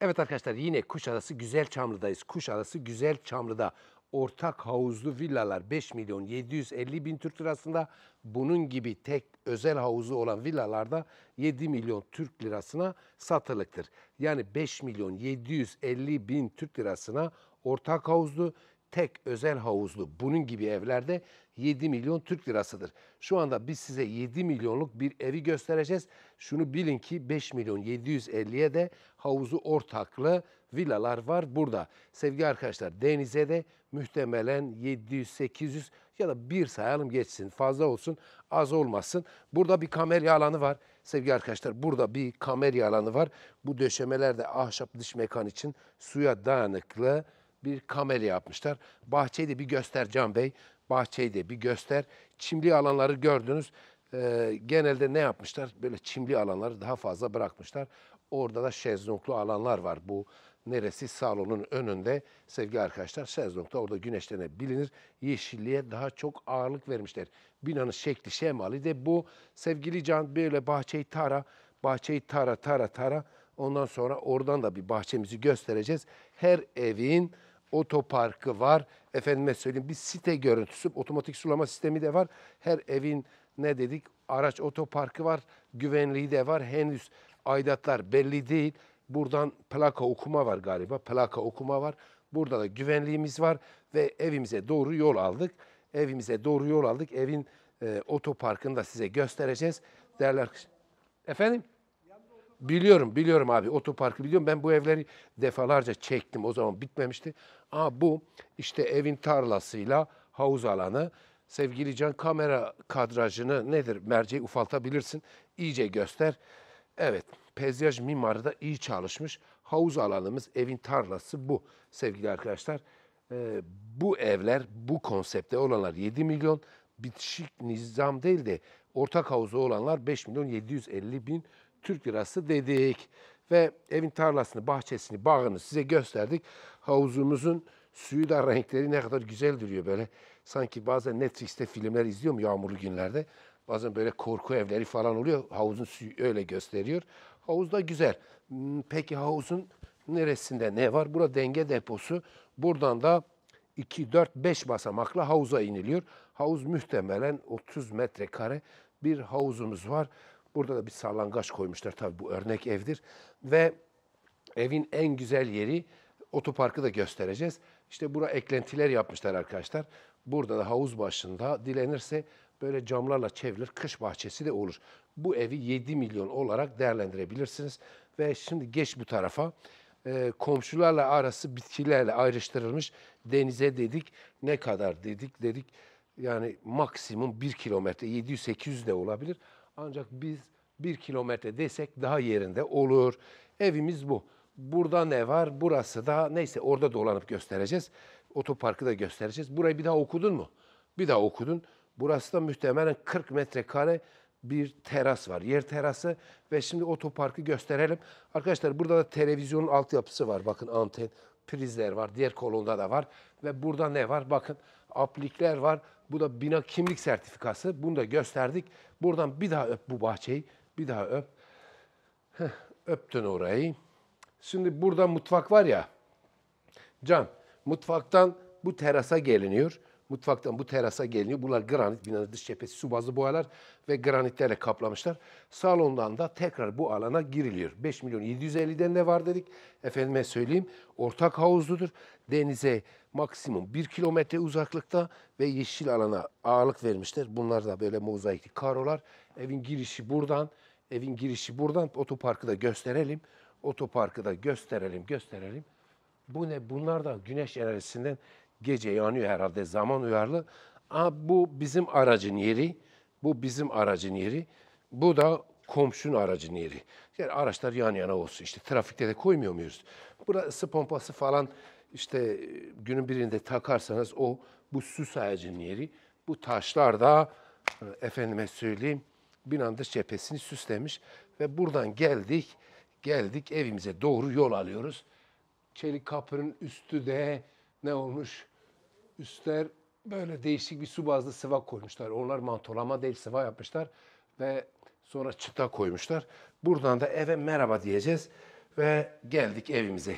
Evet arkadaşlar yine Kuşadası güzel çamlıdayız. Kuşadası güzel çamlıda ortak havuzlu villalar 5 milyon 750 bin Türk lirasında. Bunun gibi tek özel havuzu olan villalarda 7 milyon Türk lirasına satılıktır. Yani 5 milyon 750 bin Türk lirasına ortak havuzlu tek özel havuzlu bunun gibi evlerde 7 milyon Türk lirasıdır. Şu anda biz size 7 milyonluk bir evi göstereceğiz. Şunu bilin ki 5 milyon 750'ye de havuzu ortaklı villalar var burada. Sevgi arkadaşlar denize de muhtemelen 700-800 ya da bir sayalım geçsin fazla olsun az olmasın. Burada bir kamerya alanı var. Sevgili arkadaşlar burada bir kamerya alanı var. Bu döşemeler de ahşap dış mekan için suya dayanıklı bir kamera yapmışlar. Bahçeyi de bir göster Can Bey. Bahçeyi de bir göster. Çimli alanları gördünüz. Ee, genelde ne yapmışlar? Böyle çimli alanları daha fazla bırakmışlar. Orada da şezlonglu alanlar var. Bu neresi? Salonun önünde sevgili arkadaşlar şezlongda orada bilinir Yeşilliğe daha çok ağırlık vermişler. Binanın şekli şemali de bu. Sevgili Can böyle bahçeyi tara, bahçeyi tara tara tara. Ondan sonra oradan da bir bahçemizi göstereceğiz. Her evin otoparkı var. Efendime söyleyeyim bir site görüntüsü, otomatik sulama sistemi de var. Her evin ne dedik araç otoparkı var, güvenliği de var. Henüz aidatlar belli değil. Buradan plaka okuma var galiba, plaka okuma var. Burada da güvenliğimiz var ve evimize doğru yol aldık. Evimize doğru yol aldık. Evin e, otoparkını da size göstereceğiz. Değerli arkadaşlar. Efendim? Biliyorum, biliyorum abi. Otoparkı biliyorum. Ben bu evleri defalarca çektim. O zaman bitmemişti. Ama bu işte evin tarlasıyla havuz alanı. Sevgili Can kamera kadrajını nedir? Merceği ufaltabilirsin. İyice göster. Evet, peyzaj mimarı da iyi çalışmış. Havuz alanımız, evin tarlası bu sevgili arkadaşlar. Ee, bu evler, bu konsepte olanlar 7 milyon bitişik nizam değil de ortak havuzu olanlar 5 milyon 750 bin Türk lirası dedik. Ve evin tarlasını, bahçesini, bağını size gösterdik. Havuzumuzun suyu da renkleri ne kadar güzel duruyor böyle. Sanki bazen Netflix'te filmler izliyorum yağmurlu günlerde. Bazen böyle korku evleri falan oluyor. Havuzun suyu öyle gösteriyor. Havuz da güzel. Hmm, peki havuzun neresinde ne var? Burada denge deposu. Buradan da 2, 4, 5 basamakla havuza iniliyor. Havuz muhtemelen 30 metrekare bir havuzumuz var. Burada da bir sallangaç koymuşlar. Tabii bu örnek evdir. Ve evin en güzel yeri otoparkı da göstereceğiz. İşte bura eklentiler yapmışlar arkadaşlar. Burada da havuz başında dilenirse böyle camlarla çevrilir. Kış bahçesi de olur. Bu evi 7 milyon olarak değerlendirebilirsiniz. Ve şimdi geç bu tarafa. Ee, komşularla arası bitkilerle ayrıştırılmış denize dedik. Ne kadar dedik dedik. Yani maksimum 1 kilometre 700-800 de olabilir. Ancak biz bir kilometre desek daha yerinde olur. Evimiz bu. Burada ne var? Burası da neyse orada dolanıp göstereceğiz. Otoparkı da göstereceğiz. Burayı bir daha okudun mu? Bir daha okudun. Burası da muhtemelen 40 metrekare bir teras var. Yer terası ve şimdi otoparkı gösterelim. Arkadaşlar burada da televizyonun altyapısı var. Bakın anten, prizler var. Diğer kolonda da var. Ve burada ne var? Bakın aplikler var. Bu da bina kimlik sertifikası. Bunu da gösterdik. Buradan bir daha öp bu bahçeyi. Bir daha öp. Heh, öptün orayı. Şimdi burada mutfak var ya. Can, mutfaktan bu terasa geliniyor. Mutfaktan bu terasa geliniyor. Bunlar granit binanın dış cephesi su bazlı boyalar ve granitlerle kaplamışlar. Salondan da tekrar bu alana giriliyor. 5 milyon 750'den ne var dedik? Efendime söyleyeyim ortak havuzludur. Denize maksimum 1 kilometre uzaklıkta ve yeşil alana ağırlık vermişler. Bunlar da böyle mozaikli karolar. Evin girişi buradan, evin girişi buradan. Otoparkı da gösterelim. Otoparkı da gösterelim, gösterelim. Bu ne? Bunlar da güneş enerjisinden Gece yanıyor herhalde zaman uyarlı. Aa, bu bizim aracın yeri. Bu bizim aracın yeri. Bu da komşun aracın yeri. Yani araçlar yan yana olsun. işte trafikte de koymuyor muyuz? Burası pompası falan işte e, günün birinde takarsanız o bu süs ağacının yeri. Bu taşlar da e, efendime söyleyeyim Binandır cephesini süslemiş ve buradan geldik geldik evimize doğru yol alıyoruz. Çelik kapının üstü de ne olmuş? Üstler böyle değişik bir su bazlı sıva koymuşlar. Onlar mantolama değil sıva yapmışlar ve sonra çıta koymuşlar. Buradan da eve merhaba diyeceğiz ve geldik evimize.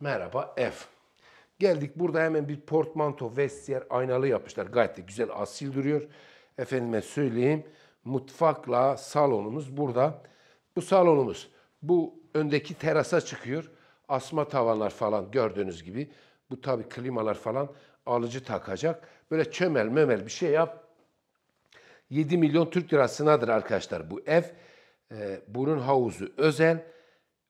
Merhaba ev. Geldik burada hemen bir portmanto, vestiyer, aynalı yapmışlar. Gayet de güzel asil duruyor. Efendime söyleyeyim mutfakla salonumuz burada. Bu salonumuz bu öndeki terasa çıkıyor. Asma tavanlar falan gördüğünüz gibi. Bu tabii klimalar falan alıcı takacak. Böyle çömel mömel bir şey yap. 7 milyon Türk lirasınadır arkadaşlar bu ev. Ee, bunun havuzu özel.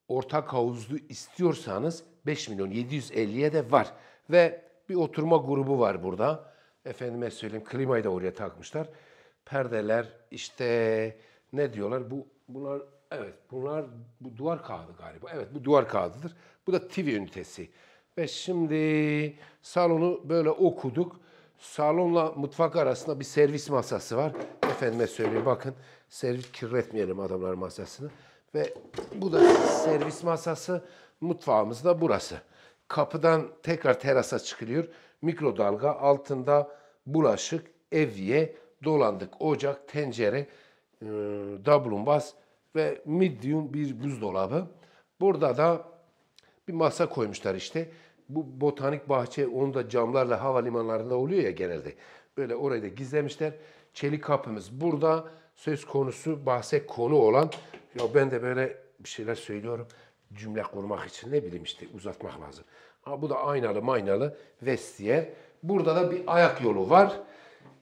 Ortak havuzlu istiyorsanız 5 milyon 750'ye de var. Ve bir oturma grubu var burada. Efendime söyleyeyim klimayı da oraya takmışlar. Perdeler işte ne diyorlar bu bunlar evet bunlar bu duvar kağıdı galiba. Evet bu duvar kağıdıdır. Bu da TV ünitesi. Ve şimdi salonu böyle okuduk. Salonla mutfak arasında bir servis masası var. Efendime söyleyeyim bakın servis kirletmeyelim adamlar masasını. Ve bu da servis masası. Mutfağımız da burası. Kapıdan tekrar terasa çıkılıyor. Mikrodalga altında bulaşık, evye, dolandık ocak, tencere, e, double bas ve medium bir buzdolabı. Burada da bir masa koymuşlar işte. Bu botanik bahçe onu da camlarla havalimanlarında oluyor ya genelde. Böyle orayı da gizlemişler. Çelik kapımız burada. Söz konusu bahse konu olan. Ya ben de böyle bir şeyler söylüyorum. Cümle kurmak için ne bileyim işte uzatmak lazım. Ha, bu da aynalı maynalı vestiyer. Burada da bir ayak yolu var.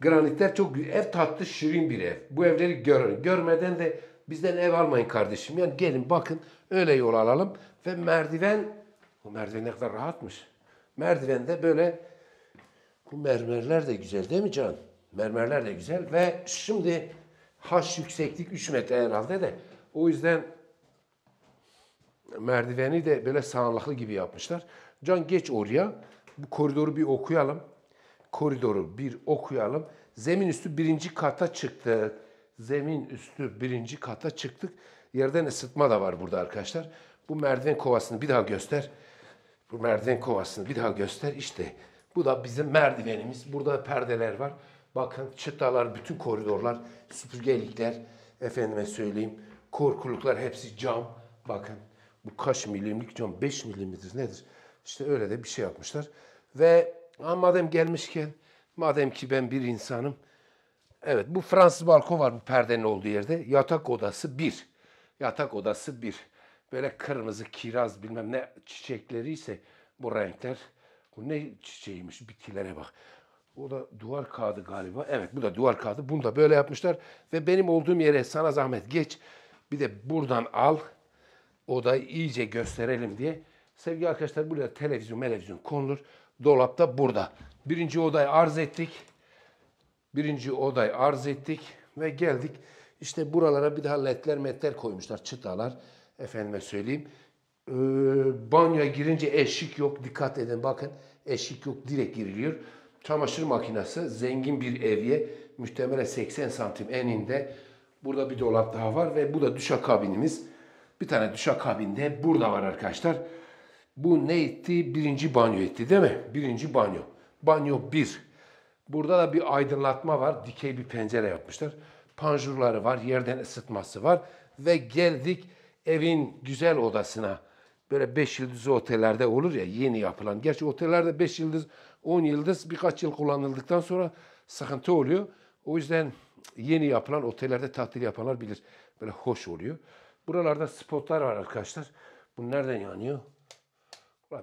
Granitler çok ev tatlı şirin bir ev. Bu evleri görün. Görmeden de Bizden ev almayın kardeşim. Yani gelin bakın öyle yol alalım. Ve merdiven, bu merdiven ne kadar rahatmış. Merdivende böyle bu mermerler de güzel değil mi Can? Mermerler de güzel ve şimdi haş yükseklik 3 metre herhalde de. O yüzden merdiveni de böyle sağlıklı gibi yapmışlar. Can geç oraya. Bu koridoru bir okuyalım. Koridoru bir okuyalım. Zemin üstü birinci kata çıktık zemin üstü birinci kata çıktık. Yerden ısıtma da var burada arkadaşlar. Bu merdiven kovasını bir daha göster. Bu merdiven kovasını bir daha göster. İşte bu da bizim merdivenimiz. Burada perdeler var. Bakın çıtalar, bütün koridorlar, süpürgelikler, efendime söyleyeyim, korkuluklar hepsi cam. Bakın bu kaç milimlik cam? 5 milimdir nedir? İşte öyle de bir şey yapmışlar. Ve ama madem gelmişken, madem ki ben bir insanım, Evet bu Fransız balkon var bu perdenin olduğu yerde. Yatak odası bir. Yatak odası bir. Böyle kırmızı kiraz bilmem ne çiçekleri ise bu renkler. Bu ne çiçeğiymiş bitkilere bak. O da duvar kağıdı galiba. Evet bu da duvar kağıdı. Bunu da böyle yapmışlar. Ve benim olduğum yere sana zahmet geç. Bir de buradan al. Odayı iyice gösterelim diye. Sevgili arkadaşlar burada televizyon televizyon konulur. Dolapta burada. Birinci odayı arz ettik birinci odayı arz ettik ve geldik. İşte buralara bir daha ledler metler koymuşlar, çıtalar. Efendime söyleyeyim. Ee, banyoya girince eşik yok. Dikkat edin bakın eşik yok direkt giriliyor. Çamaşır makinesi zengin bir evye muhtemelen 80 santim eninde. Burada bir dolap daha var ve bu da düşa kabinimiz. Bir tane düşa kabinde burada var arkadaşlar. Bu ne etti? Birinci banyo etti değil mi? Birinci banyo. Banyo 1. Bir. Burada da bir aydınlatma var. Dikey bir pencere yapmışlar. Panjurları var, yerden ısıtması var. Ve geldik evin güzel odasına. Böyle 5 yıldızlı otellerde olur ya yeni yapılan. Gerçi otellerde 5 yıldız, 10 yıldız birkaç yıl kullanıldıktan sonra sıkıntı oluyor. O yüzden yeni yapılan otellerde tatil yapanlar bilir. Böyle hoş oluyor. Buralarda spotlar var arkadaşlar. Bu nereden yanıyor?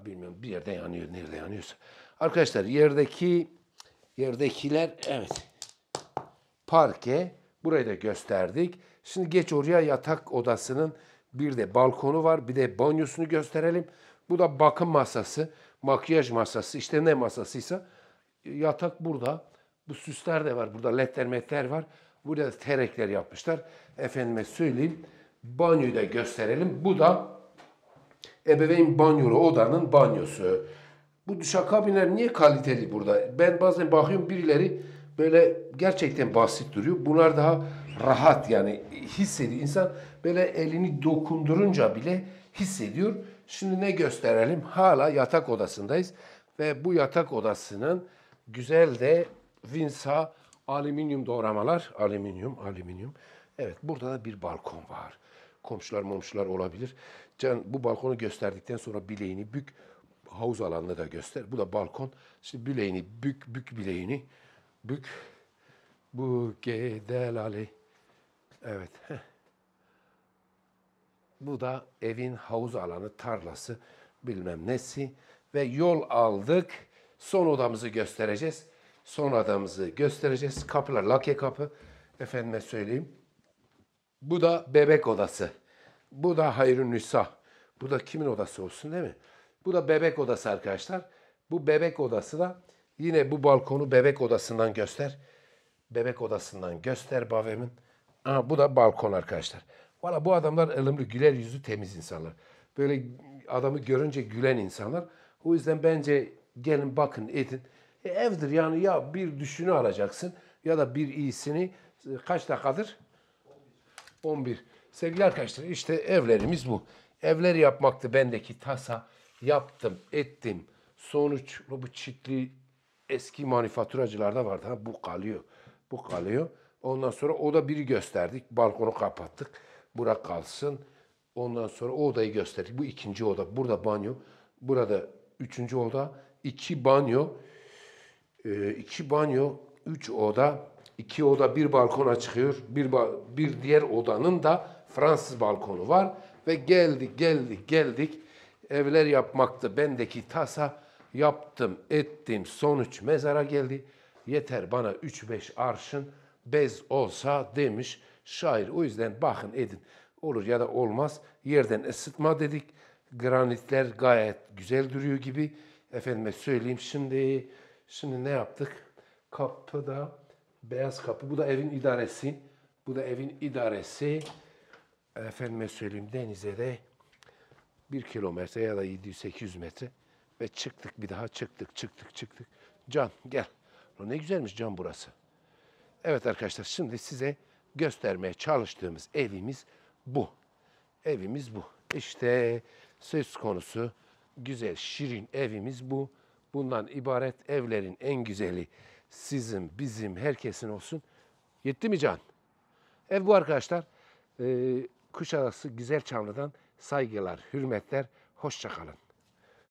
Bilmiyorum bir yerden yanıyor, nerede yanıyorsa. Arkadaşlar yerdeki Yerdekiler evet. Parke. Burayı da gösterdik. Şimdi geç oraya yatak odasının bir de balkonu var. Bir de banyosunu gösterelim. Bu da bakım masası. Makyaj masası. işte ne masasıysa. Yatak burada. Bu süsler de var. Burada ledler metler var. Burada terekler yapmışlar. Efendime söyleyeyim. Banyoyu da gösterelim. Bu da ebeveyn banyolu odanın banyosu. Bu düşakabiler niye kaliteli burada? Ben bazen bakıyorum birileri böyle gerçekten basit duruyor. Bunlar daha rahat yani hissediyor. insan böyle elini dokundurunca bile hissediyor. Şimdi ne gösterelim? Hala yatak odasındayız ve bu yatak odasının güzel de Vinsa alüminyum doğramalar. Alüminyum, alüminyum. Evet burada da bir balkon var. Komşular momşular olabilir. Can bu balkonu gösterdikten sonra bileğini bük havuz alanını da göster. Bu da balkon. Şimdi bileğini bük, bük bileğini. Bük. Bu gedelali. Evet. Bu da evin havuz alanı, tarlası, bilmem nesi. Ve yol aldık. Son odamızı göstereceğiz. Son odamızı göstereceğiz. Kapılar lake kapı. Efendime söyleyeyim. Bu da bebek odası. Bu da Hayrün Bu da kimin odası olsun değil mi? Bu da bebek odası arkadaşlar. Bu bebek odası da yine bu balkonu bebek odasından göster. Bebek odasından göster bavemin. Aa, bu da balkon arkadaşlar. Valla bu adamlar ılımlı, güler yüzü temiz insanlar. Böyle adamı görünce gülen insanlar. O yüzden bence gelin bakın edin. E, evdir yani ya bir düşünü alacaksın ya da bir iyisini kaç dakikadır? 11. 11. Sevgili arkadaşlar işte evlerimiz bu. Evler yapmaktı bendeki tasa yaptım, ettim. Sonuç bu çitli eski manifaturacılarda vardı. Ha, bu kalıyor, bu kalıyor. Ondan sonra o da biri gösterdik. Balkonu kapattık. Bura kalsın. Ondan sonra o odayı gösterdik. Bu ikinci oda. Burada banyo. Burada üçüncü oda. iki banyo. E, iki banyo. Üç oda. iki oda bir balkona çıkıyor. Bir, bir diğer odanın da Fransız balkonu var. Ve geldik, geldik, geldik evler yapmaktı bendeki tasa. Yaptım, ettim, sonuç mezara geldi. Yeter bana 3-5 arşın bez olsa demiş şair. O yüzden bakın edin. Olur ya da olmaz. Yerden ısıtma dedik. Granitler gayet güzel duruyor gibi. Efendime söyleyeyim şimdi. Şimdi ne yaptık? Kapıda beyaz kapı. Bu da evin idaresi. Bu da evin idaresi. Efendime söyleyeyim denize de bir kilometre ya da 700-800 metre ve çıktık bir daha çıktık çıktık çıktık. Can gel. Ne güzelmiş can burası. Evet arkadaşlar şimdi size göstermeye çalıştığımız evimiz bu. Evimiz bu. İşte söz konusu güzel, şirin evimiz bu. Bundan ibaret evlerin en güzeli sizin, bizim, herkesin olsun. Yetti mi Can? Ev bu arkadaşlar. Ee, Kuşadası çamlıdan saygılar, hürmetler, hoşçakalın.